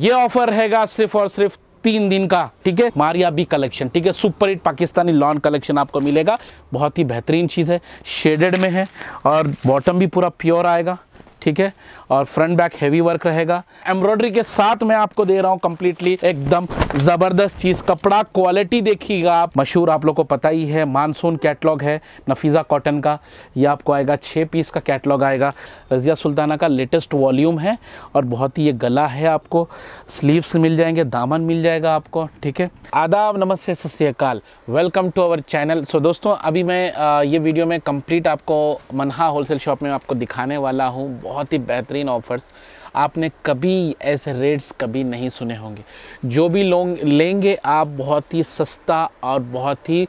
ये ऑफर रहेगा सिर्फ और सिर्फ तीन दिन का ठीक है मारिया बी कलेक्शन ठीक है super hit Pakistani lawn collection आपको मिलेगा बहुत ही बेहतरीन चीज़ है शेडेड में है और बॉटम भी पूरा प्योर आएगा ठीक है और फ्रंट बैक हैवी वर्क रहेगा एम्ब्रॉयडरी के साथ मैं आपको दे रहा हूँ कम्प्लीटली एकदम ज़बरदस्त चीज़ कपड़ा क्वालिटी देखिएगा आप मशहूर आप लोग को पता ही है मानसून कैटलॉग है नफीज़ा कॉटन का ये आपको आएगा छः पीस का कैटलॉग आएगा रजिया सुल्ताना का लेटेस्ट वॉल्यूम है और बहुत ही ये गला है आपको स्लीवस मिल जाएंगे दामन मिल जाएगा आपको ठीक है आदाब नमस्ते सत्यकाल welcome to our channel so दोस्तों अभी मैं ये वीडियो में कम्प्लीट आपको मनहा होलसेल शॉप में आपको दिखाने वाला हूँ बहुत ही बेहतरीन ऑफ़र्स आपने कभी ऐसे रेट्स कभी नहीं सुने होंगे जो भी लोग लेंगे आप बहुत ही सस्ता और बहुत ही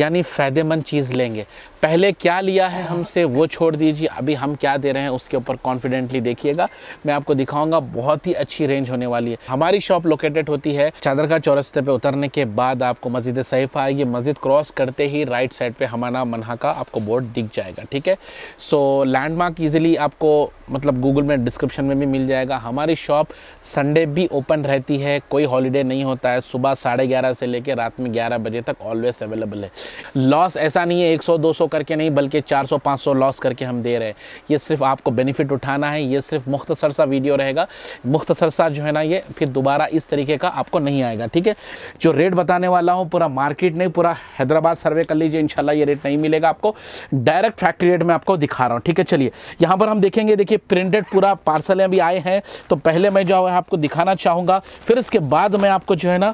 यानी फ़ायदेमंद चीज़ लेंगे पहले क्या लिया है हमसे वो छोड़ दीजिए अभी हम क्या दे रहे हैं उसके ऊपर कॉन्फिडेंटली देखिएगा मैं आपको दिखाऊंगा बहुत ही अच्छी रेंज होने वाली है हमारी शॉप लोकेटेड होती है चादरघाट चौरस्ते पे उतरने के बाद आपको मस्जिद सहीफ़ा आएगी मस्जिद क्रॉस करते ही राइट साइड पे हमारा मनहा का आपको बोर्ड दिख जाएगा ठीक है सो लैंडमार्क ईजिली आपको मतलब गूगल में डिस्क्रिप्शन में भी मिल जाएगा हमारी शॉप संडे भी ओपन रहती है कोई हॉलीडे नहीं होता है सुबह साढ़े ग्यारह से लेकर रात में ग्यारह बजे तक ऑलवेज अवेलेबल है लॉस ऐसा नहीं है एक सौ दो सौ करके नहीं बल्कि चार सौ पाँच सौ लॉस करके हम दे रहे हैं ये सिर्फ आपको बेनिफिट उठाना है ये सिर्फ मुख्तसर सा वीडियो रहेगा मुख्तसर सा जो है ना ये फिर दोबारा इस तरीके का आपको नहीं आएगा ठीक है जो रेट बताने वाला हूँ पूरा मार्केट नहीं पूरा हैदराबाद सर्वे कर लीजिए इनशाला ये रेट नहीं मिलेगा आपको डायरेक्ट फैक्ट्री रेट में आपको दिखा रहा हूँ ठीक है चलिए यहाँ पर हम देखेंगे देखिए प्रिंटेड पूरा पार्सल अभी आए हैं तो पहले मैं जो है आपको दिखाना चाहूँगा फिर इसके बाद मैं आपको जो है ना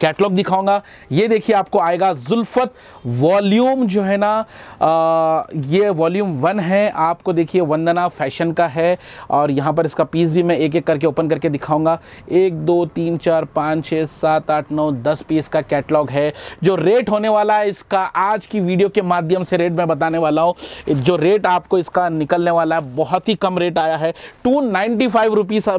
कैटलॉग दिखाऊंगा ये देखिए आपको आएगा जुल्फत वॉल्यूम जो है ना आ, ये वॉल्यूम वन है आपको देखिए वंदना फैशन का है और यहाँ पर इसका पीस भी मैं एक एक करके ओपन करके दिखाऊंगा एक दो तीन चार पाँच छः सात आठ नौ दस पीस का कैटलॉग है जो रेट होने वाला है इसका आज की वीडियो के माध्यम से रेट मैं बताने वाला हूँ जो रेट आपको इसका निकलने वाला है बहुत ही कम रेट आया है टू नाइन्टी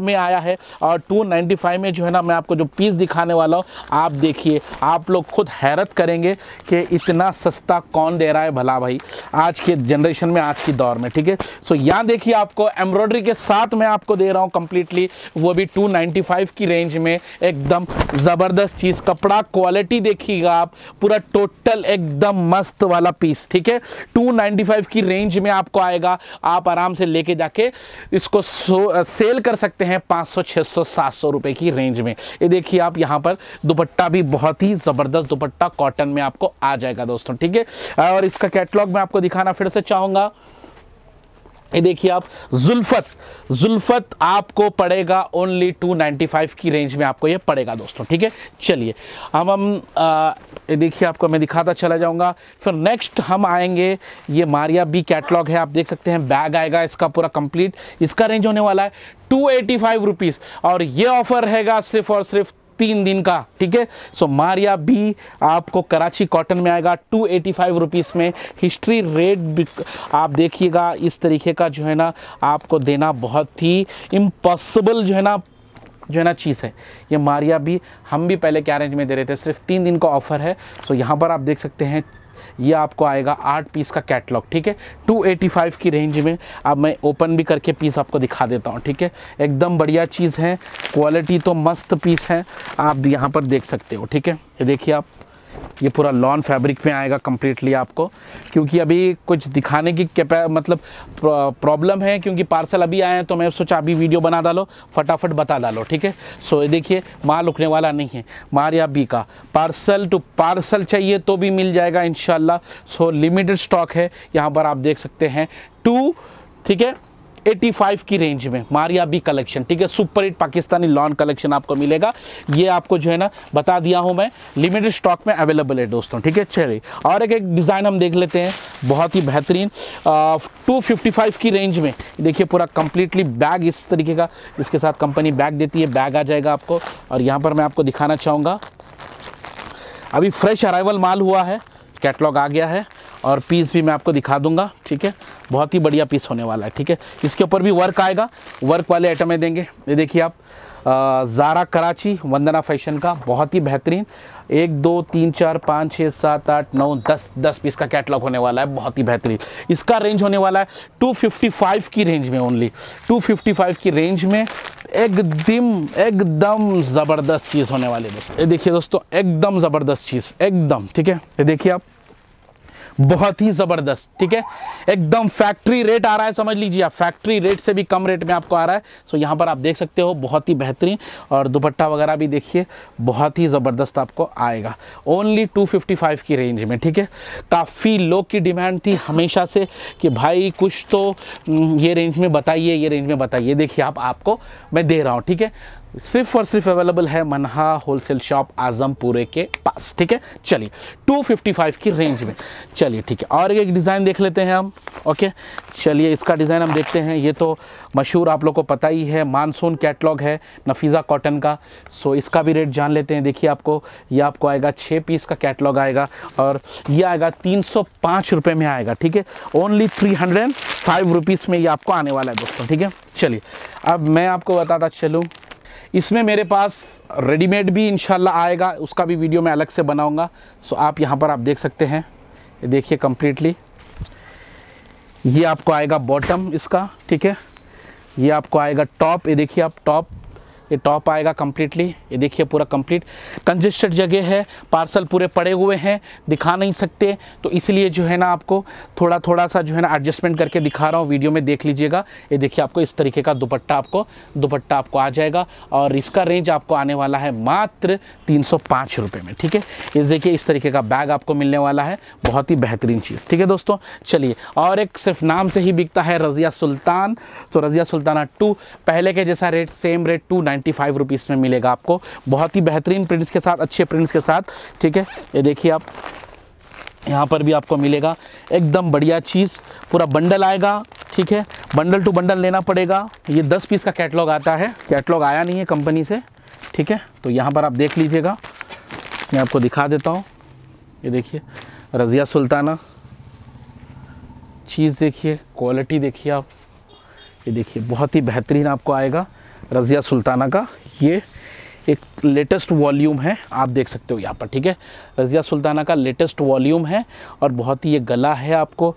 में आया है और टू में जो है ना मैं आपको जो पीस दिखाने वाला हूँ आप देखिए आप लोग खुद हैरत करेंगे कि इतना सस्ता कौन दे रहा है भला भाई आज के जनरेशन में आज के दौर में ठीक है सो यहाँ देखिए आपको एम्ब्रॉयडरी के साथ मैं आपको दे रहा हूँ कम्प्लीटली वो भी 295 की रेंज में एकदम ज़बरदस्त चीज़ कपड़ा क्वालिटी देखिएगा आप पूरा टोटल एकदम मस्त वाला पीस ठीक है टू की रेंज में आपको आएगा आप आराम से लेके जाके इसको सेल कर सकते हैं 500 600 700 रुपए की रेंज में ये देखिए आप यहाँ पर दुपट्टा दुपट्टा भी बहुत ही ज़बरदस्त दुपट्टा कॉटन में आपको आ जाएगा दोस्तों ठीक है और इसका कैटलॉग मैं आपको दिखाना फिर से चाहूंगा ये देखिए आप जुल्फत जुल्फत आपको पड़ेगा ओनली 295 की रेंज में आपको ये पड़ेगा दोस्तों ठीक है चलिए अब हम देखिए आपको मैं दिखाता चला जाऊंगा फिर नेक्स्ट हम आएंगे ये मारिया बी कैटलॉग है आप देख सकते हैं बैग आएगा इसका पूरा कंप्लीट इसका रेंज होने वाला है टू एटी और ये ऑफर रहेगा सिर्फ और सिर्फ तीन दिन का ठीक है सो मारिया भी आपको कराची कॉटन में आएगा टू एटी फाइव रुपीज़ में हिस्ट्री रेट आप देखिएगा इस तरीके का जो है ना आपको देना बहुत ही इम्पॉसिबल जो है ना जो है ना चीज़ है ये मारिया भी हम भी पहले क्या रेंज में दे रहे थे सिर्फ तीन दिन का ऑफर है सो यहाँ पर आप देख सकते हैं ये आपको आएगा आठ पीस का कैटलॉग ठीक है टू एटी फाइव की रेंज में अब मैं ओपन भी करके पीस आपको दिखा देता हूँ ठीक है एकदम बढ़िया चीज़ है क्वालिटी तो मस्त पीस है आप यहाँ पर देख सकते हो ठीक है ये देखिए आप ये पूरा लॉन फैब्रिक में आएगा कम्प्लीटली आपको क्योंकि अभी कुछ दिखाने की मतलब प्रॉब्लम है क्योंकि पार्सल अभी आए हैं तो मैं सोचा अभी वीडियो बना डालो फटाफट बता डालो ठीक है सो ये देखिए माल रुकने वाला नहीं है मार या बी का पार्सल टू पार्सल चाहिए तो भी मिल जाएगा इन सो लिमिटेड स्टॉक है यहाँ पर आप देख सकते हैं टू ठीक है 85 की रेंज में मारिया बी कलेक्शन ठीक है super hit Pakistani lawn collection आपको मिलेगा ये आपको जो है ना बता दिया हूँ मैं लिमिटेड स्टॉक में अवेलेबल है दोस्तों ठीक है चलिए और एक एक डिज़ाइन हम देख लेते हैं बहुत ही बेहतरीन टू की रेंज में देखिए पूरा कंप्लीटली बैग इस तरीके का इसके साथ कंपनी बैग देती है बैग आ जाएगा आपको और यहाँ पर मैं आपको दिखाना चाहूँगा अभी फ्रेश अराइवल माल हुआ है कैटलॉग आ गया है और पीस भी मैं आपको दिखा दूंगा ठीक है बहुत ही बढ़िया पीस होने वाला है ठीक है इसके ऊपर भी वर्क आएगा वर्क वाले आइटमें देंगे ये देखिए आप ज़ारा कराची वंदना फैशन का बहुत ही बेहतरीन एक दो तीन चार पाँच छः सात आठ नौ दस दस पीस का कैटलॉग होने वाला है बहुत ही बेहतरीन इसका रेंज होने वाला है 255 की रेंज में ओनली 255 की रेंज में एकदम एकदम ज़बरदस्त चीज़ होने वाली है दोस्तों ये देखिए दोस्तों एकदम ज़बरदस्त चीज़ एकदम ठीक है ये देखिए आप बहुत ही ज़बरदस्त ठीक है एकदम फैक्ट्री रेट आ रहा है समझ लीजिए आप फैक्ट्री रेट से भी कम रेट में आपको आ रहा है सो यहाँ पर आप देख सकते हो बहुत ही बेहतरीन और दुपट्टा वगैरह भी देखिए बहुत ही ज़बरदस्त आपको आएगा ओनली 255 की रेंज में ठीक है काफ़ी लोग की डिमांड थी हमेशा से कि भाई कुछ तो हम्म, ये रेंज में बताइए ये रेंज में बताइए देखिए आप आपको मैं दे रहा हूँ ठीक है सिर्फ और सिर्फ अवेलेबल है मनहा होलसेल शॉप आजमपुरे के पास ठीक है चलिए 255 की रेंज में चलिए ठीक है और एक डिज़ाइन देख लेते हैं हम ओके चलिए इसका डिज़ाइन हम देखते हैं ये तो मशहूर आप लोग को पता ही है मानसून कैटलॉग है नफीज़ा कॉटन का सो इसका भी रेट जान लेते हैं देखिए आपको ये आपको आएगा छः पीस का कैटलॉग आएगा और ये आएगा तीन सौ में आएगा ठीक है ओनली थ्री हंड्रेड में ये आपको आने वाला है दोस्तों ठीक है चलिए अब मैं आपको बताता चलूँ इसमें मेरे पास रेडीमेड भी इन आएगा उसका भी वीडियो मैं अलग से बनाऊंगा सो आप यहाँ पर आप देख सकते हैं देखिए कम्प्लीटली ये आपको आएगा बॉटम इसका ठीक है ये आपको आएगा टॉप ये देखिए आप टॉप ये टॉप आएगा कम्प्लीटली ये देखिए पूरा कम्प्लीट कंजेस्टेड जगह है पार्सल पूरे पड़े हुए हैं दिखा नहीं सकते तो इसलिए जो है ना आपको थोड़ा थोड़ा सा जो है ना एडजस्टमेंट करके दिखा रहा हूँ वीडियो में देख लीजिएगा ये देखिए आपको इस तरीके का दुपट्टा आपको दुपट्टा आपको आ जाएगा और इसका रेंज आपको आने वाला है मात्र तीन सौ में ठीक है इस देखिए इस तरीके का बैग आपको मिलने वाला है बहुत ही बेहतरीन चीज़ ठीक है दोस्तों चलिए और एक सिर्फ नाम से ही बिकता है रज़िया सुल्तान तो रज़िया सुल्ताना टू पहले के जैसा rate same rate two ninety five rupees में मिलेगा आपको बहुत ही बेहतरीन प्रिंट्स के साथ अच्छे प्रिंट्स के साथ ठीक है ये देखिए आप यहाँ पर भी आपको मिलेगा एकदम बढ़िया चीज़ पूरा बंडल आएगा ठीक है बंडल टू बंडल लेना पड़ेगा ये दस पीस का कैटलॉग आता है कैटलॉग आया नहीं है कंपनी से ठीक है तो यहाँ पर आप देख लीजिएगा मैं आपको दिखा देता हूँ ये देखिए रज़िया सुल्ताना चीज़ देखिए क्वालिटी देखिए आप ये देखिए बहुत ही बेहतरीन आपको आएगा रज़िया सुल्ताना का ये एक लेटेस्ट वॉल्यूम है आप देख सकते हो यहाँ पर ठीक है रज़िया सुल्ताना का लेटेस्ट वॉल्यूम है और बहुत ही ये गला है आपको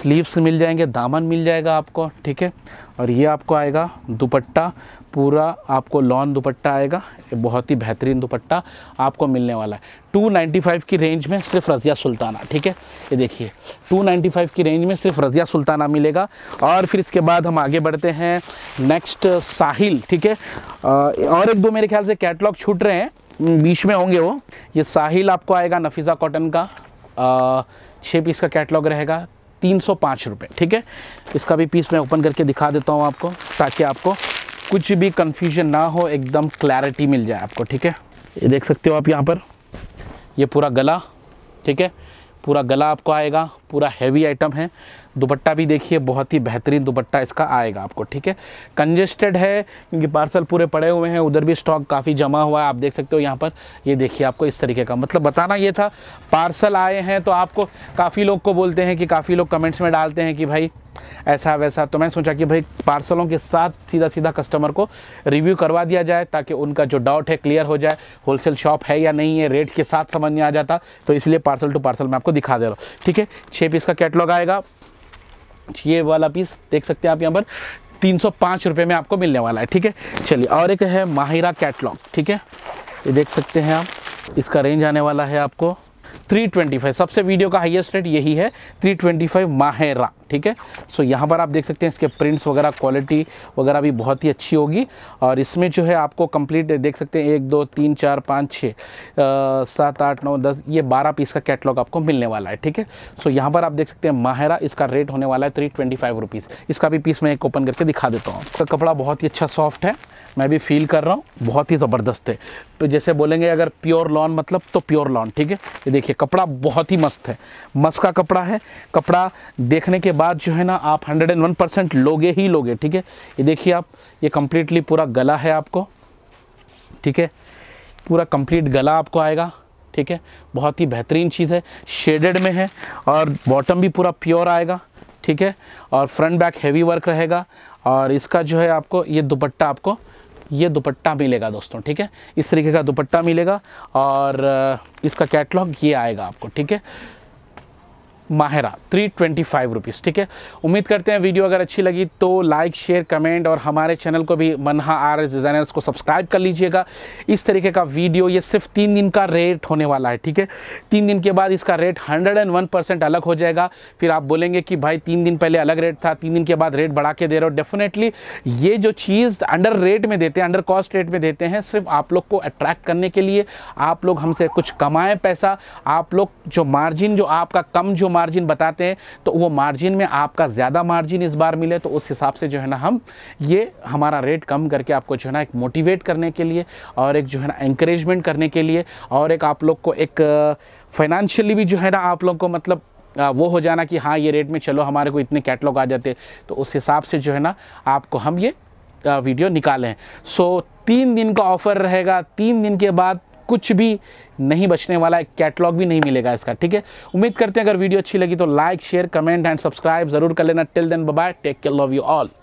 स्लीव्स मिल जाएंगे दामन मिल जाएगा आपको ठीक है और ये आपको आएगा दुपट्टा पूरा आपको लॉन दुपट्टा आएगा बहुत ही बेहतरीन दुपट्टा आपको मिलने वाला है 295 की रेंज में सिर्फ रज़िया सुल्ताना ठीक है ये देखिए 295 की रेंज में सिर्फ रज़िया सुल्ताना मिलेगा और फिर इसके बाद हम आगे बढ़ते हैं नेक्स्ट साहिल ठीक है और एक दो मेरे ख्याल से कैटलॉग छूट रहे हैं बीच में होंगे वो ये साहिल आपको आएगा नफीज़ा कॉटन का छः पीस का कैटलॉग रहेगा तीन सौ पाँच रुपये ठीक है इसका भी पीस मैं ओपन करके दिखा देता हूँ आपको ताकि आपको कुछ भी कन्फ्यूजन ना हो एकदम क्लैरिटी मिल जाए आपको ठीक है ये देख सकते हो आप यहाँ पर ये पूरा गला ठीक है पूरा गला आपको आएगा पूरा हैवी आइटम है दुपट्टा भी देखिए बहुत ही बेहतरीन दुपट्टा इसका आएगा आपको ठीक है कंजेस्टेड है क्योंकि पार्सल पूरे पड़े हुए हैं उधर भी स्टॉक काफ़ी जमा हुआ है आप देख सकते हो यहाँ पर ये देखिए आपको इस तरीके का मतलब बताना ये था पार्सल आए हैं तो आपको काफ़ी लोग को बोलते हैं कि काफ़ी लोग कमेंट्स में डालते हैं कि भाई ऐसा वैसा तो मैं सोचा कि भाई पार्सलों के साथ सीधा सीधा कस्टमर को रिव्यू करवा दिया जाए ताकि उनका जो डाउट है क्लियर हो जाए होलसेल शॉप है या नहीं है रेट के साथ समझ में आ जाता तो इसलिए पार्सल टू पार्सल मैं आपको दिखा दे रहा हूँ ठीक है छः पीस का कैटलॉग आएगा ये वाला पीस देख सकते हैं आप यहाँ पर तीन सौ में आपको मिलने वाला है ठीक है चलिए और एक है माहिरा कैटलॉग ठीक है ये देख सकते हैं आप इसका रेंज आने वाला है आपको 325 सबसे वीडियो का हाईएस्ट रेट यही है 325 माहेरा ठीक है सो यहाँ पर आप देख सकते हैं इसके प्रिंट्स वगैरह क्वालिटी वगैरह भी बहुत ही अच्छी होगी और इसमें जो है आपको कंप्लीट देख सकते हैं एक दो तीन चार पाँच छः सात आठ नौ दस ये बारह पीस का कैटलॉग आपको मिलने वाला है ठीक है सो यहाँ पर आप देख सकते हैं माहरा इसका रेट होने वाला है थ्री ट्वेंटी फाइव रुपीज़ इसका भी पीस मैं एक ओपन करके दिखा देता हूँ इसका कपड़ा बहुत ही अच्छा सॉफ्ट है मैं भी फील कर रहा हूँ बहुत ही ज़बरदस्त है तो जैसे बोलेंगे अगर प्योर लॉन मतलब तो प्योर लॉन ठीक है ये देखिए कपड़ा बहुत ही मस्त है मस्त का कपड़ा है कपड़ा देखने के बाद बाद जो है ना आप 101 परसेंट लोगे ही लोगे ठीक है ये देखिए आप ये कम्प्लीटली पूरा गला है आपको ठीक है पूरा कम्प्लीट गला आपको आएगा ठीक है बहुत ही बेहतरीन चीज़ है शेडेड में है और बॉटम भी पूरा प्योर आएगा ठीक है और फ्रंट बैक हैवी वर्क रहेगा और इसका जो है आपको ये दुपट्टा आपको ये दुपट्टा मिलेगा दोस्तों ठीक है इस तरीके का दुपट्टा मिलेगा और इसका कैटलॉग ये आएगा आपको ठीक है Mahira three twenty five rupees ठीक है उम्मीद करते हैं वीडियो अगर अच्छी लगी तो लाइक शेयर कमेंट और हमारे चैनल को भी मनहा आर एस डिज़ाइनर्स को सब्सक्राइब कर लीजिएगा इस तरीके का वीडियो ये सिर्फ तीन दिन का रेट होने वाला है ठीक है तीन दिन के बाद इसका rate hundred and one percent अलग हो जाएगा फिर आप बोलेंगे कि भाई तीन दिन पहले अलग रेट था तीन दिन के बाद रेट बढ़ा के दे रहे हो डेफिनेटली ये जो चीज़ अंडर रेट में देते हैं अंडर कॉस्ट रेट में देते हैं सिर्फ आप लोग को अट्रैक्ट करने के लिए आप लोग हमसे कुछ कमाएं पैसा आप लोग जो मार्जिन जो आपका कम जो मार्जिन बताते हैं तो वो मार्जिन में आपका ज़्यादा मार्जिन इस बार मिले तो उस हिसाब से जो है ना हम ये हमारा रेट कम करके आपको जो है ना एक मोटिवेट करने के लिए और एक जो है ना इंकरेजमेंट करने के लिए और एक आप लोग को एक फाइनेंशियली भी जो है ना आप लोग को मतलब वो हो जाना कि हाँ ये रेट में चलो हमारे को इतने कैटलॉग आ जाते तो उस हिसाब से जो है ना आपको हम ये वीडियो निकालें सो so, तीन दिन का ऑफ़र रहेगा तीन दिन के बाद कुछ भी नहीं बचने वाला है कैटलॉग भी नहीं मिलेगा इसका ठीक है उम्मीद करते हैं अगर वीडियो अच्छी लगी तो like share comment and subscribe जरूर कर लेना till then bye take care love you all